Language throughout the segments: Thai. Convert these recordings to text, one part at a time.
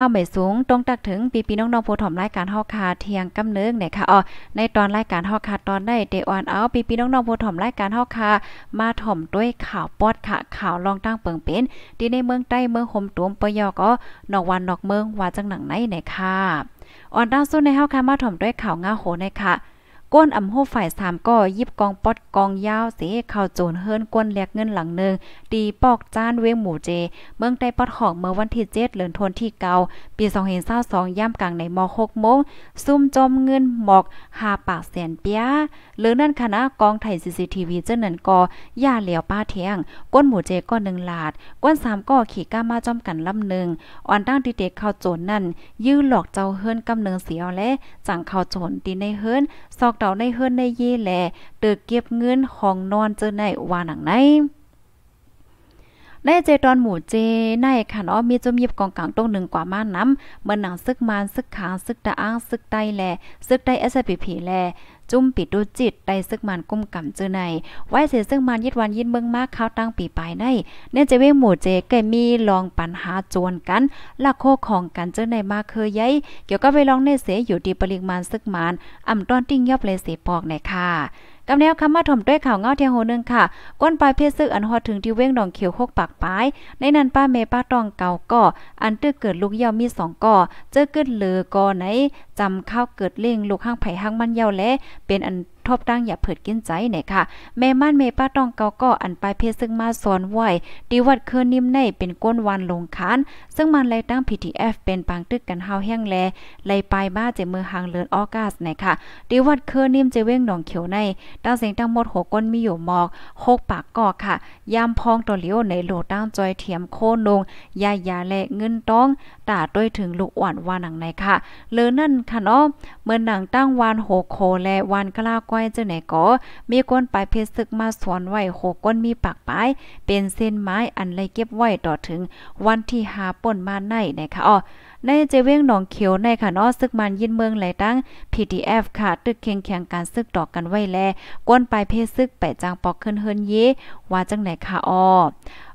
เอาไม่สูงตรงตักถึงปีปีน้องๆผู้ถมรายการฮอกคาเทียงกำเนิงเนี่ยค่ะอ๋อในตอนรายการฮอกคาตอนได้เดออนเอาปีปีน้องๆผู้ถมรายการฮอกคามาถมด้วยข่าวปอดค่ะ ข่าวรองตั้งเปิงเป็นที่ในเมืองใต้เมืองห่มตวมปยอก็นอกวันนอกเมืองว่าจังหนังไหนเนี่ยค่ะออนดาวสู้ในฮฮกคามาถมด้วยข่าวง่าโหเนี่ยค่ะก้นอำโหฝ่ายสามก็ยิบกองป๊อดกองยาวเสเข้าโจรเฮิรนก้นแลกเงินหลังหนึ่งตีปอกจ้านเวงหมูเจ เมืองไต้ป๊อดของเมื่อวันที่เจ็ดเดือนธันที่เกาปีสองเห็นเศร้าสองย่ำกลางในมอหกโมงซุ่มจมเงินหมอกหาปากแสนเปียหรือนั่นคณะกองไทยซีซีทีวีเจ้าหนันกอย่าเหลียวป้าเทียงก้นหมูเจก็หนึ่งหลาดก้นสามก็ขี่ก้ามาจอมกันลำหนึ่งอ่อนตั้งตีเด็กเข้าโจรนั่นยื้อหลอกเจ้าเฮิรนกำเนิงเสียวและจังเข้าโจรตีในเฮิรนซอกเต่าในเฮือนในเย่แหลเติกเก็บเงินของนอนเจอใน ว่า หนังในได้เจตอนหมู่เจ ในขันอ้อมีจม ยิบกองกลางตรงหนึ่งกว่า มานน้ำเมื่อหนังซึกมาน ซึก ขาง ซึกตะอ้าง ซึกไตแลซึกไตเอสพีแลจุ้มปิดดูจิตได้ซึกมันกุ้มกำเจอใน ไว้เสียซึ่งมันยิดวันยินเบิ่งมากเข้าตั้งปีปลายในเนื่องจะเว้หมู่เจก็มีลองปัญหาจวนกันลักโคของกันเจอในมากเคยยัยเกี่ยวกับไปลองในเสียอยู่ดีปริมาณซึกมันอ่ำต้อนติ้งยอบเลยเสปอกในค่ะกำแนวคามาถ่อมด้วยข่าวเงาเทียโหนึงค่ะ ก้นปลายเพรซึกอันฮอดถึงที่เว้งดองเขียวโคกปากปลาย ในนั้นป้าเมป้าตองเก่าก่ออันตื้เกิดลูกเย่ามีสองก่อ เจอเกิดเลอก่อไหนจำข้าวเกิดเล่งลูกห้างไผ่ห้างมันเย่าและเป็นอันทบตั้งอย่าเผิดกินใจนะคะแม่ม่านเมป้าต้องเกาก็อันปลายเพศซึ่งมาสอนไหวดีวัดคืนนิ่มในเป็นก้นวันลงคานซึ่งมันเลยตั้ง PTF เป็นปังตึกกันเฮาแห้งแลไลปลาย้าเจมือหางเลินออกาสนะคะดีวัดคืนนิ่มเจเว้งหนองเขียว ในตั้งเสียงตั้งหมดหัวก้นมีอยู่หมอกหกปากก่อค่ะ ยามพองตัวเลี้ยวในโหลตั้งจอยเทียมโคนงยายาและเงินต้อง ตาด้วยถึงลูกอ่อนวานังในค่ะ เลอนั่นค่ะเนาะเมื่อหนังตั้งวานโหโคและวานกล้าก้อยว้อยจังไหนก็มีก้นปลายเพชรซึกมาสวนไว้โคก้นมีปากปลายเป็นเส้นไม้อันไรเก็บไว้ ต่อถึงวันที่หาป่นมาในนะคะอ๋อในเจเว้งหนองเขียวในค่ะเนาซึกมันยินเมืองไหลตั้ง PDF ค่ะตึกเคียงแข่งการซึกดอกกันไว้แลก้นปลายเพศซึกแปะจางปอกขึ้นเฮินเยว่าจังไหนค่ะอ๋อ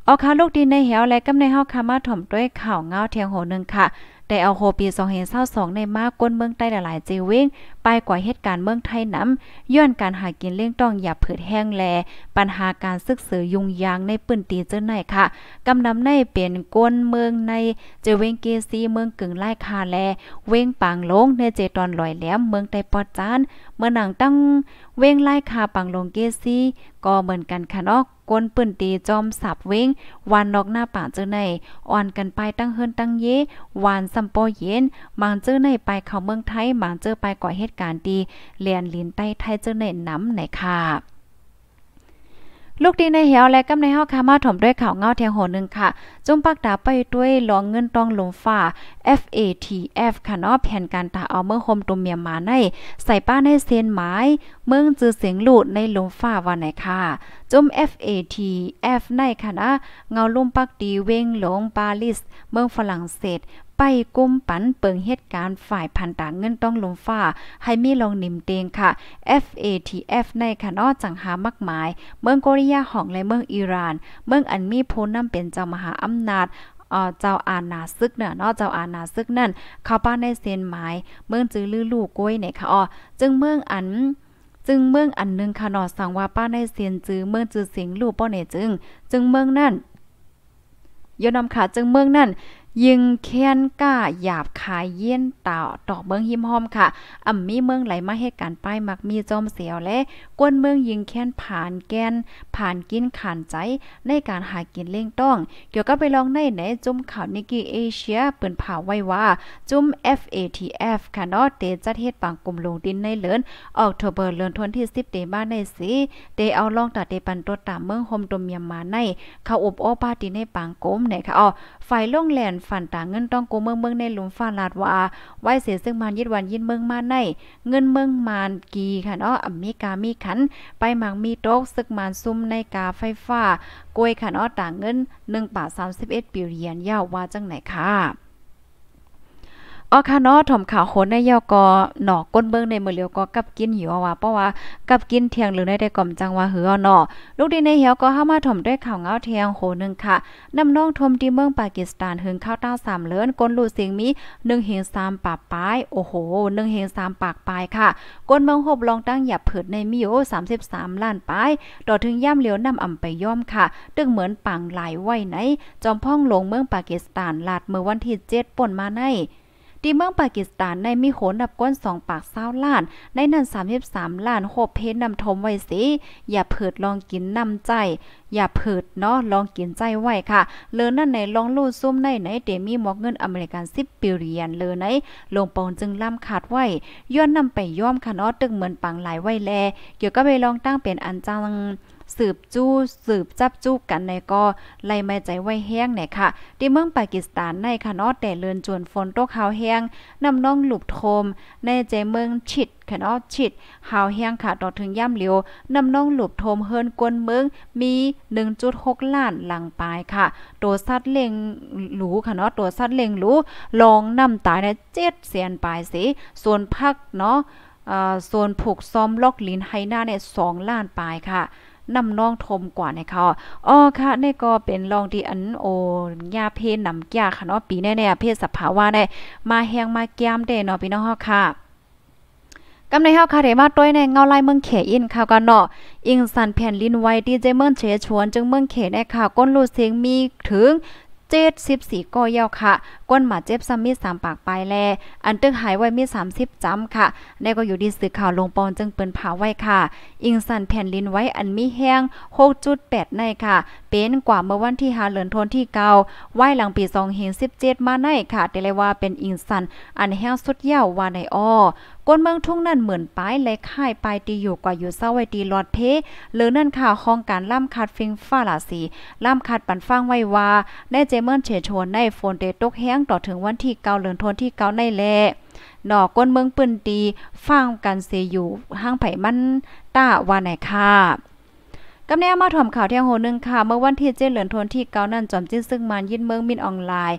เอาค่ะลูกดินในเหวและกำในเฮาค่ะมาถมด้วยข่าวเงาเทียงโหนึงค่ะได้เอาโคปี2022ในมากก้นเมืองใต้หลายๆเจวิงไปกว่าเหตุการณ์เมืองไทยนำย้อนการหากินเลี้ยงต้องหยับผืดแห้งแลปัญหาการซึกเสือยุงยางในปืนตีเจ้าไหนค่ะกำนำในเป็นก้นเมืองในเจ วิงเกซีเมืองกึ่งไล่คาแลเว้งปางลงในเจ ตอนลอยแหลมเมืองไต้ปอดจาน เมื่อหนังตั้งเว้งไล่คาปังลงเกซีก็เหมือนกันค่ะเนาะ้นปื้นตีจอมสับเวงวานนอกหน้าป่าเจอในอ่อนกันไปตั้งเฮิรนตั้งเยวานซัมโปเย็นมังเจอในไปเข้าเมืองไทยมังเจอไปก่อเหตุการณ์ดีเลียนลินใต้ไทยเจอในน้ำไหนค่ะ ลูกดีในเหี่ยวและกำในเฮาคามาถมด้วยข่าวเงาเทียงโหนึงค่ะ จุ้มปักดาไปด้วยหลองเงินตองหลมฝ่า FATF ค่ะเนาะแผนการตาเอาเมื่อโฮมตุมเมียมาใน ใส่ป้าในเซ้นไม้เมืองจือเสียงหลุดในลมฟ้าวันไหนค่ะ จุ่ม FATF ในค่ะนะเงาลุ่มปักดีเวงหลงปารีสเมืองฝรั่งเศส ไปกุมปันเปิงเหตุการณ์ฝ่ายพันต่างเงินต้องลมฟ้า ให้มีลองนิ่มเตงค่ะ FATF ในค่ะนอจังหามากมายเมืองกกริยาของและเมืองอิหร่านเมืองอันมีโพนนำเป็นเจ้ามหาอำนาจเจ้าอาณาซึกเนี่ยเนาะเจ้าอาณาซึกนั่น เข้าป้านในเซนไม้เมืองจื้อลือลูกก้วยเนี่ยค่ะอ๋อจึงเมืองอัน จึงเมืองอันนึงค่ะนอสังว่าป้าในเซียนจื้อเมืองจื้อเสียงลูกป้อเนี่ยจึง จึงเมืองนั่นยนำขาจึงเมืองนั่นยิงเคียนก้าหยาบขายเย็นต่าตอกเมืองหิมหอมค่ะอ่ำมีเมืองไหลมาให้การป้ายมักมีจอมเสียวและ กวนเมืองยิงแค้นผ่านแกน ผ่านกินขานใจในการหากินเล่งต้อง เกี่ยวกับไปลองในไหน จุ่มข่าวนิกกี้เอเชีย เปิ่นผ่าไว้ว่า จุ่ม FATF ค่ะเนาะเตจัดเฮ็ดปังกลุ่มลงดินในเลินออกโทเบอร์เลือนทวนที่ 10เดบ้านในสีเตเอาลองตัดเตปันตัวตามเมืองโฮมตมเมียมมาใน เข้าอบโอปาติในปังกลมไหนค่ะอ๋อฝ่ายล่องแหลนฝันตาเงินต้องโกเมืองเมืองในหลุมฟ้าลาดว่า ไว้เสียซึ่งมานยิดวันยินเมืองมาใน เงินเมืองมานกีค่ะเนาะอเมริกามีขัน ไปหมังมีโต๊กซึกมานซุ่มในกาไฟฟ้า กวยค่ะเนาะต่างเงิน1บาท31ปิเรียนยาวว่าจังไหนค่ะอ๋อค่ะเนาะถ่อมข่าวโนในยอกอหนอกก้นเบิ้งในมือเลียวก็กับกินหิวว่าเพราะว่ากับกินเที่ยงหรือในได้ก่อมจังว่าเหือเนาะลูกดีในเหี่ยวก็เข้ามาถ่อมด้วยข่าวเงาเที่ยงโหนึงค่ะนำน้องทมที่เมืองปากีสถานหึงข้าวต้าสามเลินก้นลูสิงมี1เฮง3ปากปลายโอ้โห1เฮง3ปากปลายค่ะก้นเมืองหบลองตั้งหยับเผิดในมีโอ33ล้านปลายต่อถึงย่ำเหลียวนำอำไปย่อมค่ะตึงเหมือนปังหลายไว้ไหนจอมพ่องลงเมืองปากีสถานลาดเมื่อวันที่7ป่นมาในดีเมืองปากีสถาน ในมีโหนับก้นสองปากเศร้าล้าน ในนั้น 33ล้านโคบเพนนำทมไว้สิ อย่าเผิดลองกินนำใจ อย่าเผิดเนาะลองกินใจไว้ค่ะเลือนั่นในลองลู่ซุ่มในไหนเดมีหมอกเงินอเมริกัน10บิเรียนเลยไหน ลงปองจึงล่ำขาดไว้ย้อนนำไปย่อมค่ะเนาะตึงเหมือนปังหลายไว้แล เกี่ยวกับไปลองตั้งเป็นอันจังสืบจู้สืบจับจู้กันในก็ไล่ไม่ใจไว้แห้งเนี่ยค่ะ ที่เมืองปากีสถานในคะนอแต่เลือนจวนฝนตกขาแห้ง นำน้องหลุบโทม ในใจเมืองฉิดคะนอฉิด หาวแห้งค่ะต่อถึง ย่ำเหลียวนำน้องหลุบโทมเฮินกวนเมืองมี 1.6ล้านหลังปาย ค่ะ ตัวสัตว์เล็งหลูคะนอตัวสัตว์เล็งหลูลองนำตายใน7เสนปายสิส่วนพักเนาะส่วนผูกซ้อมล็อกลิ้นไฮหน้าเนี่ย2ล้านปายค่ะนำน้องทมกว่าในเขาอ๋อค่ะ นี่ก็เป็นรองดีอันโอยาเพศนำกาค่ะ เนาะ ปีแน่ๆเพศสภาวะได้มาแฮงมาแก้มเด้ เนาะพี่น้องเฮาค่ะกำในเฮาค่ะได้มาต้อยในเงาลาย เมืองเข อินค่ะก็เนาะ อิงสันแผ่นลินไว้ดีเจเมืองเชชวนจึงเมืองเขในค่ะ ก้นลูเสียงมีถึงเจ็ดสิบสี่ก้อยเยาค่ะ ก้นหมาเจ็บซ้ำมีสามปากปลายแล อันตึกหายไว้มีสามสิบจำค่ะได้ก็อยู่ดีสื่อข่าวลงปอนจึงเปิ้นผาไว้ค่ะ อิงสันแผ่นลิ้นไว้อันมีแห้งหกจุดแปดในค่ะเป็นกว่าเมื่อวันที่หาเหลือนทนที่เกาไหวหลังปีสสองเนิบเจ็ดมาในค่ะแด่เลยว่าเป็นอิงสันอันแห้งสุดเยาวว่าในอ้อก้นเมืองทุ่งนั่นเหมือนป้ายและค่ายปลายตีอยู่กว่าอยู่เศร้าไว้ตีหลอดเพหลือนั่นข่าวลองการล่ำคัดฟิงฟ้าลาสี ล่ำคัดปันฟังไว้ว่า ได้เจเมินเฉชวนในโฟนเดตกแห้งต่อถึงวันที่เก้าเหลือนทนที่เก้าในแลหนอก้นเมืองปืนตีฟังกันเสียอยู่ห้างไผ่มันต้าว่าไหนค่ะกำแนมาถ่อมข่าวเที่ยงโหนึงค่ะ เมื่อวันที่เจ็ดเหลือนทนที่เกานั่นจอมจิ้นซึ่งมานยินเมืองมินออนไลน์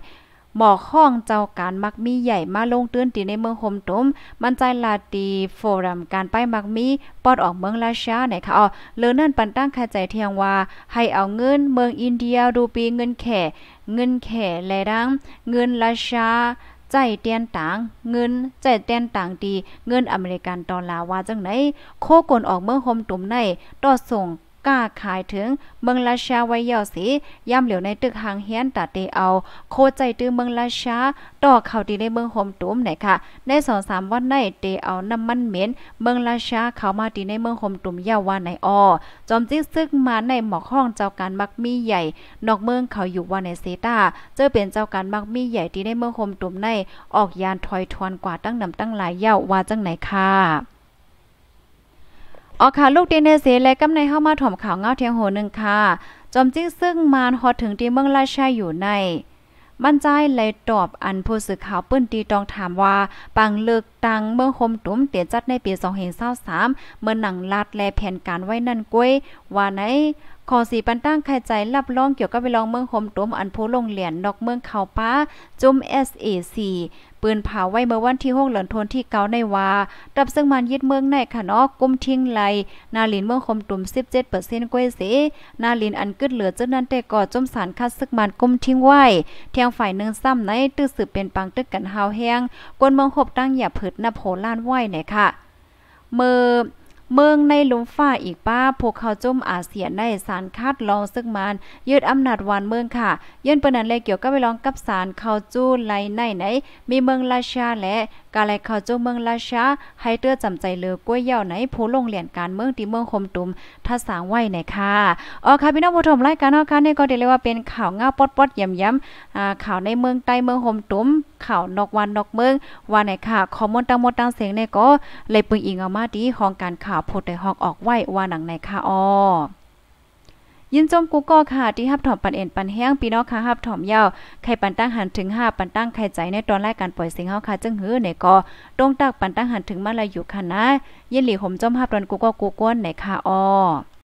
หมอกห้องเจ้าการมักมีใหญ่มาลงตื้นตีในเมืองโฮมตุ้มมันใจลาตีโฟรัมการไปมักมีปอดออกเมืองราชาไหนคะอ๋อเลือนั่นปันตั้งคาใจเทียงว่าให้เอาเงินเมืองอินเดียดูปีเงินแข่ เงินแข่แลดังเงินราชา ใจเตียนต่างเงิน ใจเตียนต่างดีเงินอเมริกันดอลลาร์ว่าจังไหนโคกลออกเมืองโฮมตุ้มในต่อส่งก้าขายถึงเมืองราชาไว้เย่าสีย่ำเหลียวในตึกหางเฮียนตาเตเอาโคใจตื้อเมืองราชาต่อเข่าดีในเมืองโฮมตุ้มไหนค่ะได้สองสามวันในเตเอาน้ำมันเหม็นเมืองราชาเข้ามาดีในเมืองโฮมตุ้มเยาววาไหนออจอมจิ้งซึกมาในหมอกห้องเจ้าการมักมีใหญ่นอกเมืองเขาอยู่ว่าในเซตาเจอเป็นเจ้าการมักมีใหญ่ที่ในเมืองโฮมตุ้มในออกยานถอยทวนกว่าตั้งนำตั้งหลายเยาว่าจังไหนค่ะอ๋อค่ะลูกดีเนเซและกำในเข้ามาถ่อมข่าวเงาเทียงโหนึงค่ะจอมจิ้งซึ่งมารฮอดถึงที่เมืองราชายอยู่ในมั่นใจเลยตอบอันผู้สื่อข่าวปื้นตีตองถามว่า ปังเลือกตั้งเมืองคมตุ้มเตียจัดในปี2 5 2 3เมื่อหนังลัดและแผนการไว้นั่นกล้วย ว่าไหนขอสีปันตั้งใครใจรับรองเกี่ยวกับไปลองเมืองโฮมต้มอันผู้ลงเหรียญนอกเมืองเขาป้าจุ่ม SAC ปืนเผาไว้เมื่อวันที่6เหลือนทนที่เกาในวาดับซึ่งมันยึดเมืองในค่ะเนาะกุมทิ้งไหลนาลินเมืองคมตุ้ม17%ก้วยเสนาลินอันกึดเหลือจนนั้นแต่ก่อจมสารคัดซึกมันกุมทิ้งไว้เทียงฝ่ายนึงซ้ำในตื้อสืบเป็นปังตึกกันหาวแห้งกวนเมืองหบตั้งอย่าผิดน้าโผล้านไหวไหนค่ะเมื่อเมืองในลุมฟ้าอีกป้า พวกเขาจมอาเซียนได้สารคาดลองซึ่งมันยืดอำนาจวันเมืองค่ะ ยื่นเปินนันเลยเกี่ยวกับไปลองกับสารเขาจู้ไลในไหน มีเมืองราชาและกาไลเข้าจู้เมืองราชาให้เตื้อจำใจเลือกก้วยเย่าไหนผู้ลงเหรียญการเมืองที่เมืองคมตุมท่าสางไว้ไหนค่ะอ๋อค่ะพี่น้องผู้ชมรายการเฮาค่ะนี่ก็ดเรียกว่าเป็นข่าวง่าป๊อดๆย่ำๆ อ่า ข่าวในเมืองใต้เมืองคมตุม ข่าวนอกวันนอกเมืองว่าไหนค่ะข้อมูลตั้งหมดตั้งเสียงเนี่ยก็เลยปึงอิงเอามาดีของการข่าวโพดไดฮอกออกไว้ว่าหนังไหนค่ะอ๋อยินจมกูก็ค่ะ ที่ฮับถอมปันเอ็นปันแห้ง ปีนอค่ะฮับถอมยาวไข่ปันตั้งหันถึงห้าปันตั้งไข่ใจในตอนแรกการปล่อยเสียงเฮาค่ะจึงหื้อในกอตรงตักปันตั้งหันถึงมาลาอยู่ค่ะนะ ยินหลีห่มจมฮับตอนกูก็กูก้นในค่ะอ้อ